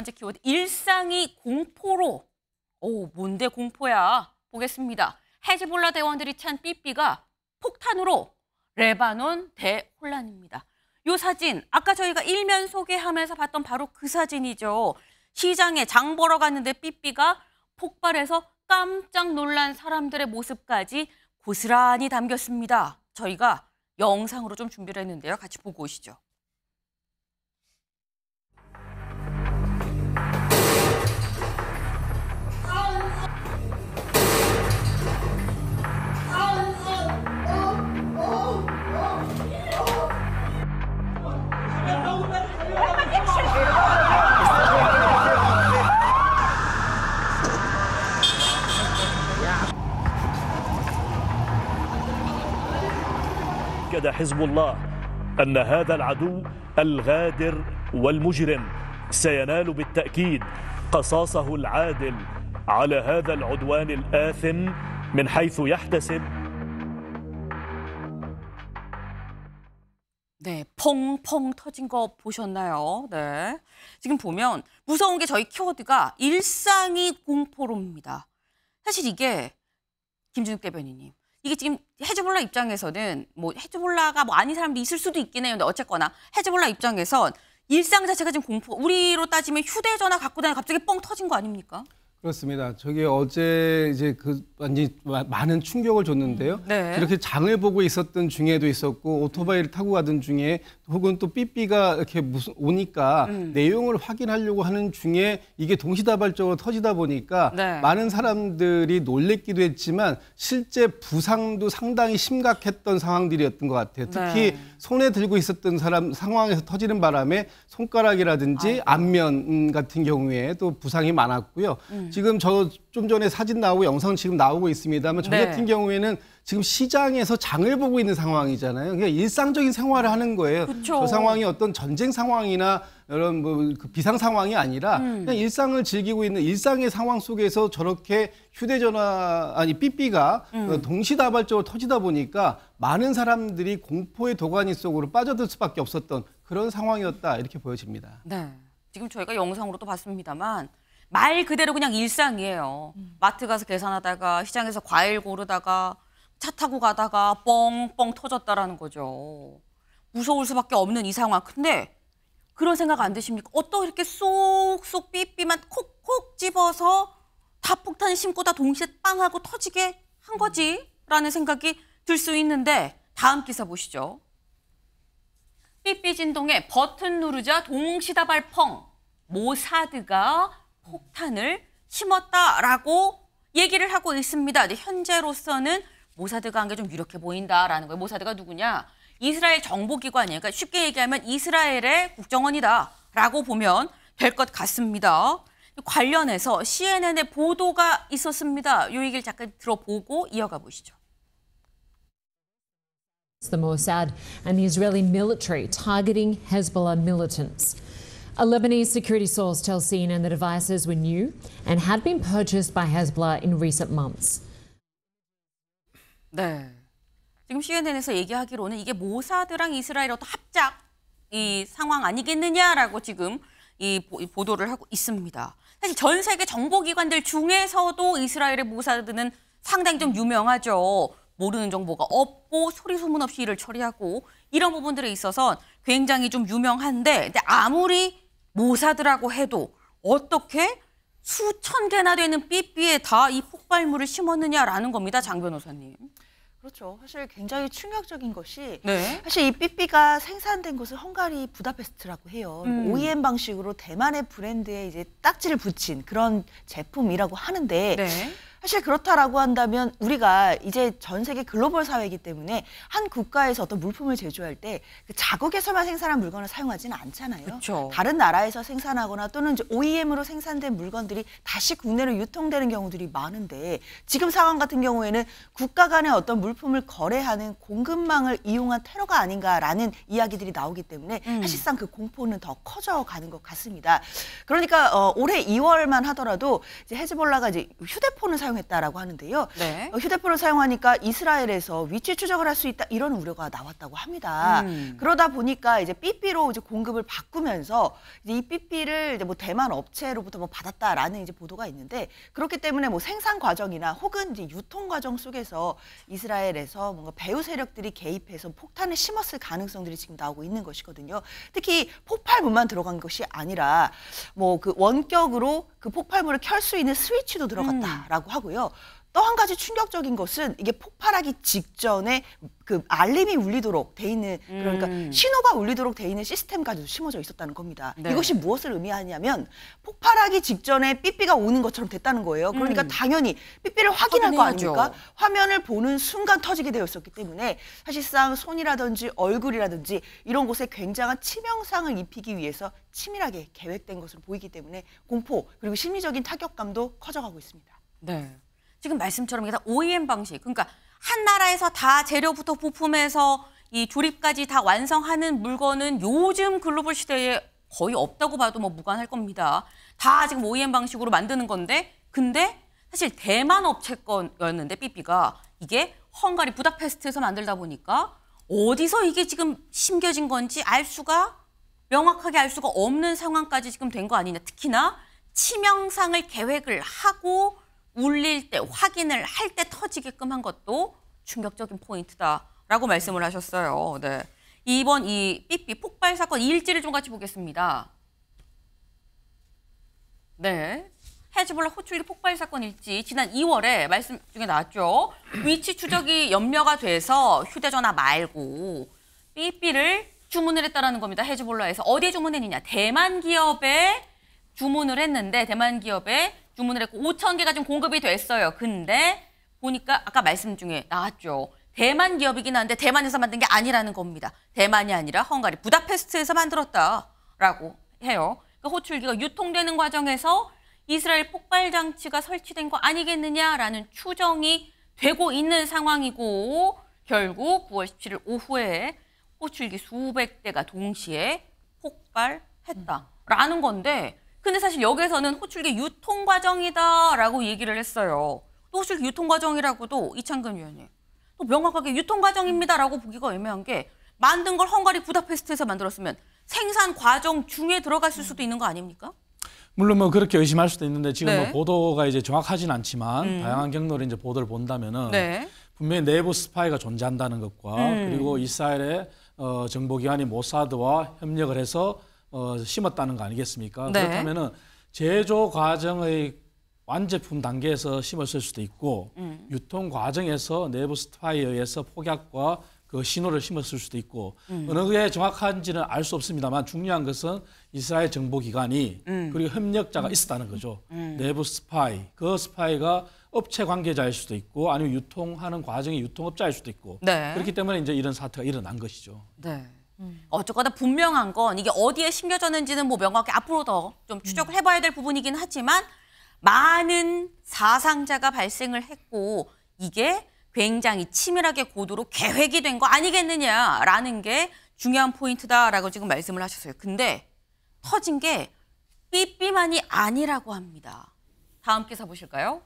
번째 키워드 일상이 공포로. 오, 뭔데 공포야? 보겠습니다. 헤지볼라 대원들이 찬 삐삐가 폭탄으로 레바논 대혼란입니다. 요 사진 아까 저희가 일면 소개하면서 봤던 바로 그 사진이죠. 시장에 장 보러 갔는데 삐삐가 폭발해서 깜짝 놀란 사람들의 모습까지 고스란히 담겼습니다. 저희가 영상으로 좀 준비를 했는데요. 같이 보고 오시죠. أكد حزب الله أن هذا العدو الغادر والمجرم سينال بالتأكيد قصاصه العادل على هذا العدوان الآثم من حيث يحتسب 네, 펑펑 터진 거 보셨나요? 네. 지금 보면 무서운 게 저희 키워드가 일상이 공포로입니다. 사실 이게 김준욱 대변인님 이게 지금 헤즈볼라 입장에서는 뭐 헤즈볼라가 뭐 아닌 사람도 있을 수도 있긴 해요. 근데 어쨌거나 헤즈볼라 입장에선 일상 자체가 지금 공포 우리로 따지면 휴대전화 갖고 다니는 갑자기 뻥 터진 거 아닙니까? 그렇습니다. 저기 어제 이제 그 완전 히 많은 충격을 줬는데요. 음, 네. 이렇게 장을 보고 있었던 중에도 있었고 오토바이를 타고 가던 중에 혹은 또 삐삐가 이렇게 무슨 오니까 음. 내용을 확인하려고 하는 중에 이게 동시다발적으로 터지다 보니까 네. 많은 사람들이 놀랬기도 했지만 실제 부상도 상당히 심각했던 상황들이었던 것 같아요. 네. 특히 네. 손에 들고 있었던 사람 상황에서 터지는 바람에 손가락이라든지 아. 안면 같은 경우에 또 부상이 많았고요. 음. 네. 지금 저 좀 전에 사진 나오고 영상 지금 나오고 있습니다만 저 네. 같은 경우에는 지금 시장에서 장을 보고 있는 상황이잖아요. 그냥 그러니까 일상적인 생활을 하는 거예요. 그쵸. 저 상황이 어떤 전쟁 상황이나 이런 뭐 그 비상 상황이 아니라 음. 그냥 일상을 즐기고 있는 일상의 상황 속에서 저렇게 휴대전화 아니 삐삐가 음. 어, 동시다발적으로 터지다 보니까 많은 사람들이 공포의 도가니 속으로 빠져들 수밖에 없었던 그런 상황이었다 이렇게 보여집니다. 네. 지금 저희가 영상으로도 봤습니다만 말 그대로 그냥 일상이에요. 음. 마트 가서 계산하다가 시장에서 과일 고르다가 차 타고 가다가 뻥뻥 터졌다라는 거죠. 무서울 수밖에 없는 이 상황. 근데 그런 생각 안 드십니까? 어떻게 이렇게 쏙쏙 삐삐만 콕콕 집어서 다 폭탄 심고 다 동시에 빵하고 터지게 한 거지라는 생각이 들 수 있는데 다음 기사 보시죠. 삐삐 진동에 버튼 누르자 동시다발펑 모사드가 폭탄을 심었다라고 얘기를 하고 있습니다. 현재로서는 모사드 관계 좀 유력해 보인다라는 거예요. 모사드가 누구냐? 이스라엘 정보기관이에요. 그러니까 쉽게 얘기하면 이스라엘의 국정원이다라고 보면 될 것 같습니다. 관련해서 CNN의 보도가 있었습니다. 요 얘기를 잠깐 들어보고 이어가 보시죠. The Mossad and the Israeli military targeting Hezbollah militants. A Lebanese security source tells CNN the devices were new and had been purchased by Hezbollah in recent months. 네. 지금 CNN에서 얘기하기로는 이게 모사드랑 이스라엘 어떤 합작 이 상황 아니겠느냐라고 지금 이 보도를 하고 있습니다. 사실 전 세계 정보기관들 중에서도 이스라엘의 모사드는 상당히 좀 유명하죠. 모르는 정보가 없고 소리 소문 없이 일을 처리하고 이런 부분들에 있어서 굉장히 좀 유명한데 아무리 모사드라고 해도 어떻게 수천 개나 되는 삐삐에 다 이 폭발물을 심었느냐라는 겁니다, 장 변호사님. 그렇죠. 사실 굉장히 충격적인 것이 네. 사실 이 삐삐가 생산된 곳을 헝가리 부다페스트라고 해요. 음. OEM 방식으로 대만의 브랜드에 이제 딱지를 붙인 그런 제품이라고 하는데 네. 사실 그렇다라고 한다면 우리가 이제 전 세계 글로벌 사회이기 때문에 한 국가에서 어떤 물품을 제조할 때 그 자국에서만 생산한 물건을 사용하지는 않잖아요. 그쵸. 다른 나라에서 생산하거나 또는 이제 OEM으로 생산된 물건들이 다시 국내로 유통되는 경우들이 많은데 지금 상황 같은 경우에는 국가 간의 어떤 물품을 거래하는 공급망을 이용한 테러가 아닌가라는 이야기들이 나오기 때문에 음. 사실상 그 공포는 더 커져가는 것 같습니다. 그러니까 어, 올해 2월만 하더라도 이제 헤즈볼라가 이제 휴대폰을 사용 사용했다라고 하는데요. 네. 어, 휴대폰을 사용하니까 이스라엘에서 위치 추적을 할 수 있다 이런 우려가 나왔다고 합니다. 음. 그러다 보니까 이제 삐삐로 이제 공급을 바꾸면서 이제 이 삐삐를 이제 뭐 대만 업체로부터 뭐 받았다라는 이제 보도가 있는데 그렇기 때문에 뭐 생산 과정이나 혹은 이제 유통 과정 속에서 이스라엘에서 뭔가 배후 세력들이 개입해서 폭탄을 심었을 가능성들이 지금 나오고 있는 것이거든요. 특히 폭발물만 들어간 것이 아니라 뭐 그 원격으로 그 폭발물을 켤 수 있는 스위치도 들어갔다라고 음. 하고 하고요. 또 한 가지 충격적인 것은 이게 폭발하기 직전에 그 알림이 울리도록 돼 있는 그러니까 음. 신호가 울리도록 돼 있는 시스템까지도 심어져 있었다는 겁니다. 네. 이것이 무엇을 의미하냐면 폭발하기 직전에 삐삐가 오는 것처럼 됐다는 거예요. 그러니까 음. 당연히 삐삐를 확인할 거 아닙니까? 화면을 보는 순간 터지게 되었었기 때문에 사실상 손이라든지 얼굴이라든지 이런 곳에 굉장한 치명상을 입히기 위해서 치밀하게 계획된 것으로 보이기 때문에 공포 그리고 심리적인 타격감도 커져가고 있습니다. 네. 지금 말씀처럼 이게 다 OEM 방식. 그러니까 한 나라에서 다 재료부터 부품에서 이 조립까지 다 완성하는 물건은 요즘 글로벌 시대에 거의 없다고 봐도 뭐 무관할 겁니다. 다 지금 OEM 방식으로 만드는 건데 근데 사실 대만 업체 건였는데 삐삐가 이게 헝가리 부다페스트에서 만들다 보니까 어디서 이게 지금 심겨진 건지 알 수가 명확하게 알 수가 없는 상황까지 지금 된 거 아니냐. 특히나 치명상을 계획을 하고 울릴 때 확인을 할 때 터지게끔 한 것도 충격적인 포인트다라고 말씀을 하셨어요. 네. 이번 이 삐삐 폭발 사건 일지를 좀 같이 보겠습니다. 네. 헤즈볼라 호출기 폭발 사건 일지 지난 2월에 말씀 중에 나왔죠. 위치 추적이 염려가 돼서 휴대전화 말고 삐삐를 주문을 했다라는 겁니다. 헤즈볼라에서 어디에 주문했느냐? 대만 기업에 주문을 했는데 대만 기업에 주문을 했고 5천 개가 지금 공급이 됐어요. 근데 보니까 아까 말씀 중에 나왔죠. 대만 기업이긴 한데 대만에서 만든 게 아니라는 겁니다. 대만이 아니라 헝가리 부다페스트에서 만들었다라고 해요. 그러니까 호출기가 유통되는 과정에서 이스라엘 폭발 장치가 설치된 거 아니겠느냐라는 추정이 되고 있는 상황이고 결국 9월 17일 오후에 호출기 수백 대가 동시에 폭발했다라는 건데 근데 사실 여기에서는 호출기 유통 과정이다라고 얘기를 했어요. 또 호출기 유통 과정이라고도 이창근 위원님 또 명확하게 유통 과정입니다라고 보기가 애매한 게 만든 걸 헝가리 부다페스트에서 만들었으면 생산 과정 중에 들어갔을 수도 있는 거 아닙니까? 물론 뭐 그렇게 의심할 수도 있는데 지금 뭐 네. 뭐 보도가 이제 정확하진 않지만 음. 다양한 경로로 이제 보도를 본다면은 네. 분명히 내부 스파이가 존재한다는 것과 음. 그리고 이스라엘의 어, 정보기관인 모사드와 협력을 해서 어, 심었다는 거 아니겠습니까? 네. 그렇다면은 제조 과정의 완제품 단계에서 심었을 수도 있고 음. 유통 과정에서 내부 스파이어에서 폭약과 그 신호를 심었을 수도 있고 음. 어느 게 정확한지는 알 수 없습니다만 중요한 것은 이스라엘 정보기관이 음. 그리고 협력자가 있었다는 거죠. 음. 음. 내부 스파이 그 스파이가 업체 관계자일 수도 있고 아니면 유통하는 과정의 유통업자일 수도 있고 네. 그렇기 때문에 이제 이런 사태가 일어난 것이죠. 네. 음. 어쨌거나 분명한 건 이게 어디에 심겨졌는지는 뭐 명확히 앞으로 더 좀 추적을 음. 해봐야 될 부분이긴 하지만 많은 사상자가 발생을 했고 이게 굉장히 치밀하게 고도로 계획이 된 거 아니겠느냐라는 게 중요한 포인트다라고 지금 말씀을 하셨어요. 근데 터진 게 삐삐만이 아니라고 합니다. 다음 기사 보실까요?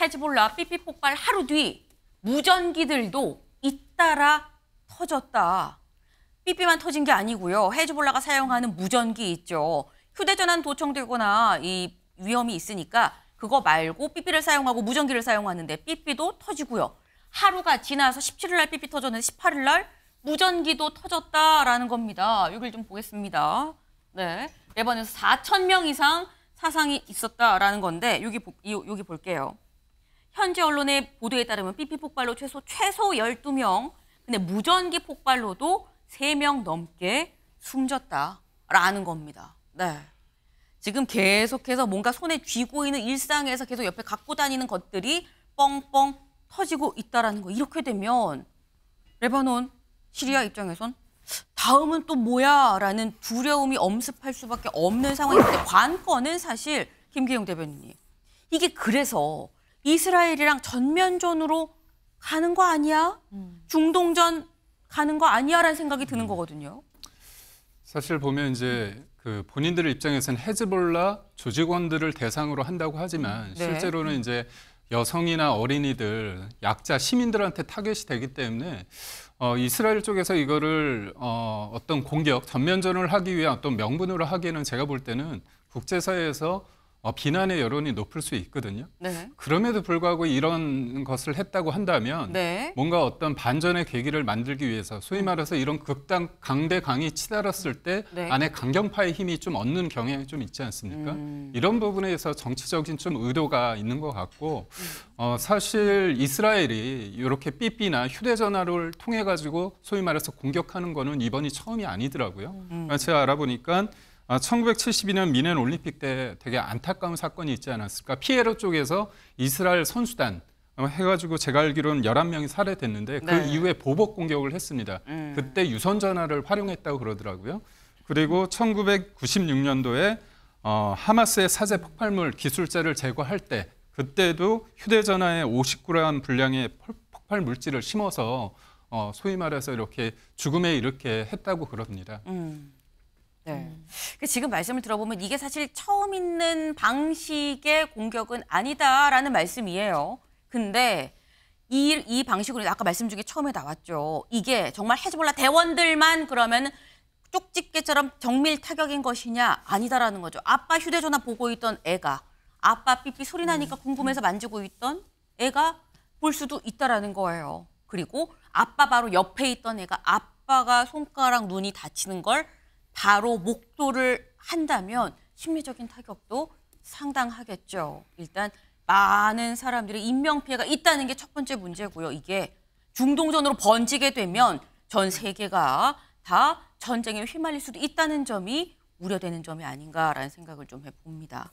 헤즈볼라 삐삐 폭발 하루 뒤 무전기들도 잇따라 터졌다. 삐삐만 터진 게 아니고요. 헤즈볼라가 사용하는 무전기 있죠. 휴대전화 도청되거나 이 위험이 있으니까 그거 말고 삐삐를 사용하고 무전기를 사용하는데 삐삐도 터지고요. 하루가 지나서 17일 날 삐삐 터졌는데 18일 날 무전기도 터졌다라는 겁니다. 여기좀 보겠습니다. 네. 레바논에서 4천 명 이상 사상이 있었다라는 건데 여기 여기 볼게요. 현지 언론의 보도에 따르면 삐삐 폭발로 최소 최소 12명, 근데 무전기 폭발로도 세명 넘게 숨졌다라는 겁니다. 네. 지금 계속해서 뭔가 손에 쥐고 있는 일상에서 계속 옆에 갖고 다니는 것들이 뻥뻥 터지고 있다라는 거. 이렇게 되면 레바논, 시리아 입장에선 다음은 또 뭐야라는 두려움이 엄습할 수밖에 없는 상황인데 관건은 사실 김기용 대변인이 이게 그래서 이스라엘이랑 전면전으로 가는 거 아니야? 음. 중동전 가는 거 아니야라는 생각이 드는 거거든요. 사실 보면 이제 그 본인들 입장에서는 헤즈볼라 조직원들을 대상으로 한다고 하지만 네. 실제로는 네. 이제 여성이나 어린이들, 약자 시민들한테 타겟이 되기 때문에 어, 이스라엘 쪽에서 이거를 어, 어떤 공격, 전면전을 하기 위한 어떤 명분으로 하기에는 제가 볼 때는 국제사회에서 어, 비난의 여론이 높을 수 있거든요. 네. 그럼에도 불구하고 이런 것을 했다고 한다면 네. 뭔가 어떤 반전의 계기를 만들기 위해서 소위 음. 말해서 이런 극단 강대 강이 치달았을 때 네. 안에 강경파의 힘이 좀 얻는 경향이 좀 있지 않습니까? 음. 이런 부분에서 정치적인 좀 의도가 있는 것 같고 음. 어, 사실 이스라엘이 이렇게 삐삐나 휴대전화를 통해 가지고 소위 말해서 공격하는 거는 이번이 처음이 아니더라고요. 음. 제가 알아보니까 1972년 아, 미넨 올림픽 때 되게 안타까운 사건이 있지 않았을까? 피에로 쪽에서 이스라엘 선수단 어, 해가지고 제가 알기로는 11명이 살해됐는데 그 네. 이후에 보복 공격을 했습니다. 음. 그때 유선 전화를 활용했다고 그러더라고요. 그리고 1996년도에 어, 하마스의 사제 폭발물 기술자를 제거할 때 그때도 휴대전화에 50g 분량의 폭발 물질을 심어서 어, 소위 말해서 이렇게 죽음에 이렇게 했다고 그럽니다. 음. 네. 음. 그 지금 말씀을 들어보면 이게 사실 처음 있는 방식의 공격은 아니다라는 말씀이에요. 근데 이, 이 방식으로 아까 말씀 중에 처음에 나왔죠. 이게 정말 해즈볼라 대원들만 그러면 쪽집게처럼 정밀 타격인 것이냐 아니다라는 거죠. 아빠 휴대전화 보고 있던 애가 아빠 삐삐 소리 나니까 음. 궁금해서 만지고 있던 애가 볼 수도 있다라는 거예요. 그리고 아빠 바로 옆에 있던 애가 아빠가 손가락 눈이 다치는 걸 바로 목도를 한다면 심리적인 타격도 상당하겠죠. 일단 많은 사람들이 인명피해가 있다는 게 첫 번째 문제고요. 이게 중동전으로 번지게 되면 전 세계가 다 전쟁에 휘말릴 수도 있다는 점이 우려되는 점이 아닌가라는 생각을 좀 해봅니다.